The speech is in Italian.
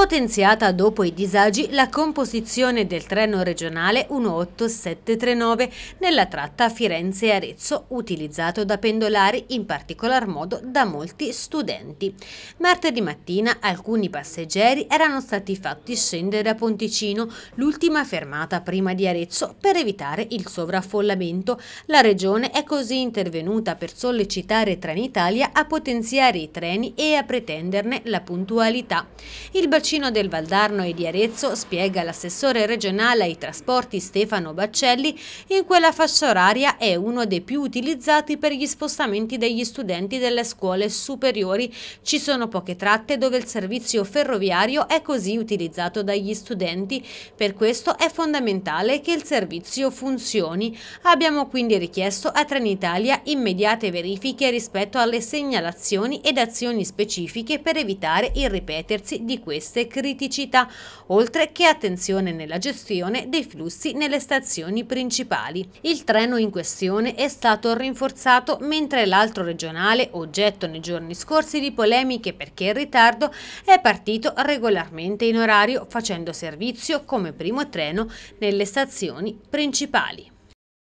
Potenziata dopo i disagi la composizione del treno regionale 18739 nella tratta Firenze-Arezzo, utilizzato da pendolari, in particolar modo da molti studenti. Martedì mattina alcuni passeggeri erano stati fatti scendere a Ponticino, l'ultima fermata prima di Arezzo, per evitare il sovraffollamento. La regione è così intervenuta per sollecitare Trenitalia a potenziare i treni e a pretenderne la puntualità. Il bacino Fiumicino del Valdarno e di Arezzo, spiega l'assessore regionale ai trasporti Stefano Baccelli, in quella fascia oraria è uno dei più utilizzati per gli spostamenti degli studenti delle scuole superiori. Ci sono poche tratte dove il servizio ferroviario è così utilizzato dagli studenti. Per questo è fondamentale che il servizio funzioni. Abbiamo quindi richiesto a Trenitalia immediate verifiche rispetto alle segnalazioni ed azioni specifiche per evitare il ripetersi di questi queste criticità, oltre che attenzione nella gestione dei flussi nelle stazioni principali. Il treno in questione è stato rinforzato mentre l'altro regionale, oggetto nei giorni scorsi di polemiche perché in ritardo, è partito regolarmente in orario facendo servizio come primo treno nelle stazioni principali.